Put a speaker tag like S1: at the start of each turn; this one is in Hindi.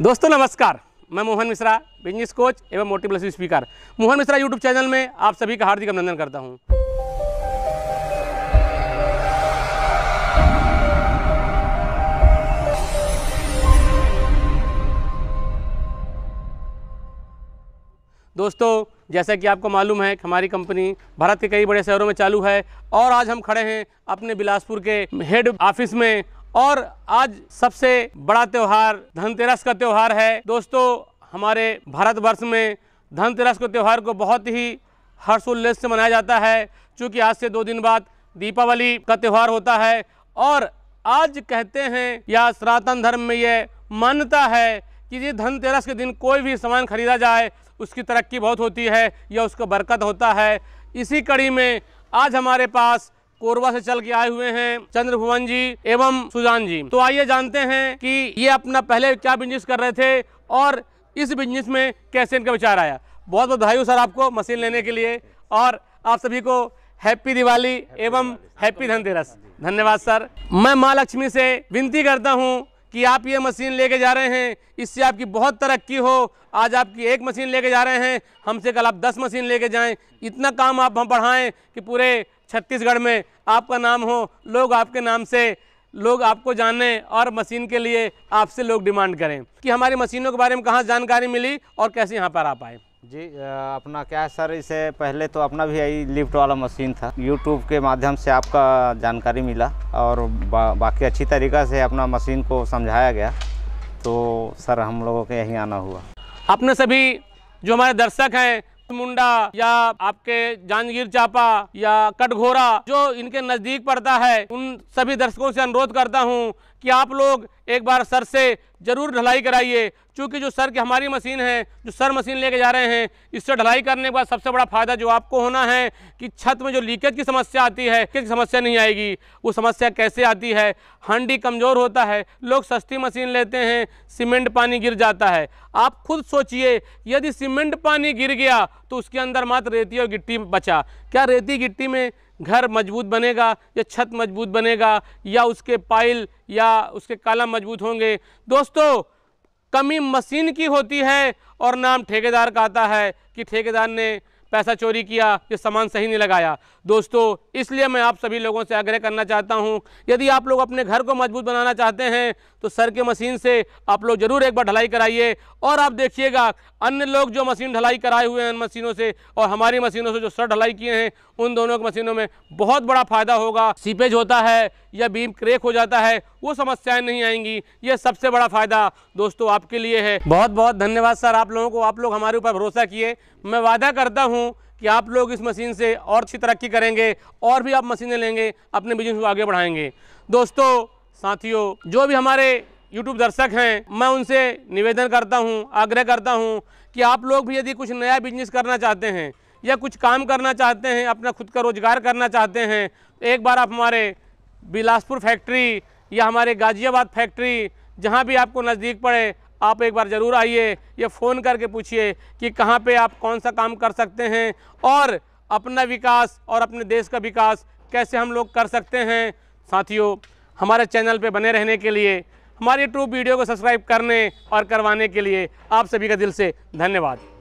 S1: दोस्तों नमस्कार मैं मोहन मिश्रा बिजनेस कोच एवं motivation speaker Mohan Mishra YouTube channel में आप सभी का हार्दिक अभिनंदन करता हूँ दोस्तों जैसा कि आपको मालूम है कि हमारी कंपनी भारत के कई बड़े शहरों में चालू है और आज हम खड़े हैं अपने बिलासपुर के हेड ऑफिस में और आज सबसे बड़ा त्यौहार धनतेरस का त्यौहार है दोस्तों हमारे भारतवर्ष में धनतेरस के त्यौहार को बहुत ही हर्षोल्लास से मनाया जाता है क्योंकि आज से दो दिन बाद दीपावली का त्यौहार होता है और आज कहते हैं या सनातन धर्म में यह मान्यता है कि ये धनतेरस के दिन कोई भी सामान खरीदा जाए उसकी तरक्की बहुत होती है या उसका बरकत होता है इसी कड़ी में आज हमारे पास कोरबा से चल के आए हुए हैं चंद्रभुवन जी एवं सुजान जी तो आइए जानते हैं कि ये अपना पहले क्या बिजनेस कर रहे थे और इस बिजनेस में कैसे इनका विचार आया बहुत बहुत बधाई हो सर आपको मशीन लेने के लिए और आप सभी को हैप्पी दिवाली एवं हैप्पी धनतेरस धन्यवाद सर मैं माँ लक्ष्मी से विनती करता हूँ कि आप ये मशीन लेके जा रहे हैं इससे आपकी बहुत तरक्की हो आज आपकी एक मशीन लेके जा रहे हैं हमसे कल आप दस मशीन लेके जाएं इतना काम आप हम बढ़ाएं कि पूरे छत्तीसगढ़ में आपका नाम हो लोग आपके नाम से लोग आपको जानें और मशीन के लिए आपसे लोग डिमांड करें कि हमारी मशीनों के बारे में कहाँ जानकारी मिली और कैसे यहाँ पर आ पाए जी अपना क्या है सर इसे पहले तो अपना भी यही लिफ्ट वाला मशीन था यूट्यूब के माध्यम से आपका जानकारी मिला और बा, बाकी अच्छी तरीक़ा से अपना मशीन को समझाया गया तो सर हम लोगों के यहीं आना हुआ अपने सभी जो हमारे दर्शक हैं मुंडा या आपके जांजगीर चापा या कटघोरा जो इनके नजदीक पड़ता है उन सभी दर्शकों से अनुरोध करता हूँ कि आप लोग एक बार सर से ज़रूर ढलाई कराइए क्योंकि जो सर की हमारी मशीन है जो सर मशीन लेके जा रहे हैं इससे ढलाई करने के बाद सबसे बड़ा फ़ायदा जो आपको होना है कि छत में जो लीकेज की समस्या आती है किस समस्या नहीं आएगी वो समस्या कैसे आती है हंडी कमज़ोर होता है लोग सस्ती मशीन लेते हैं सीमेंट पानी गिर जाता है आप खुद सोचिए यदि सीमेंट पानी गिर गया तो उसके अंदर मात्र रेती और गिट्टी बचा क्या रेती गिट्टी में घर मजबूत बनेगा या छत मजबूत बनेगा या उसके पाइल या उसके काला मजबूत होंगे दोस्तों कमी मशीन की होती है और नाम ठेकेदार का आता है कि ठेकेदार ने पैसा चोरी किया या सामान सही नहीं लगाया दोस्तों इसलिए मैं आप सभी लोगों से आग्रह करना चाहता हूँ यदि आप लोग अपने घर को मजबूत बनाना चाहते हैं तो सर के मशीन से आप लोग ज़रूर एक बार ढलाई कराइए और आप देखिएगा अन्य लोग जो मशीन ढलाई कराए हुए हैं उन मशीनों से और हमारी मशीनों से जो सर ढलाई किए हैं उन दोनों मशीनों में बहुत बड़ा फ़ायदा होगा सीपेज होता है या बीम क्रेक हो जाता है वो समस्याएं नहीं आएंगी ये सबसे बड़ा फ़ायदा दोस्तों आपके लिए है बहुत बहुत धन्यवाद सर आप लोगों को आप लोग हमारे ऊपर भरोसा किए मैं वादा करता हूँ कि आप लोग इस मशीन से और अच्छी तरक्की करेंगे और भी आप मशीनें लेंगे अपने बिजनेस को आगे बढ़ाएंगे दोस्तों साथियों जो भी हमारे यूट्यूब दर्शक हैं मैं उनसे निवेदन करता हूं, आग्रह करता हूं कि आप लोग भी यदि कुछ नया बिजनेस करना चाहते हैं या कुछ काम करना चाहते हैं अपना खुद का रोजगार करना चाहते हैं तो एक बार आप हमारे बिलासपुर फैक्ट्री या हमारे गाज़ियाबाद फैक्ट्री जहाँ भी आपको नज़दीक पड़े आप एक बार ज़रूर आइए ये फ़ोन करके पूछिए कि कहाँ पे आप कौन सा काम कर सकते हैं और अपना विकास और अपने देश का विकास कैसे हम लोग कर सकते हैं साथियों हमारे चैनल पे बने रहने के लिए हमारे यूट्यूब वीडियो को सब्सक्राइब करने और करवाने के लिए आप सभी का दिल से धन्यवाद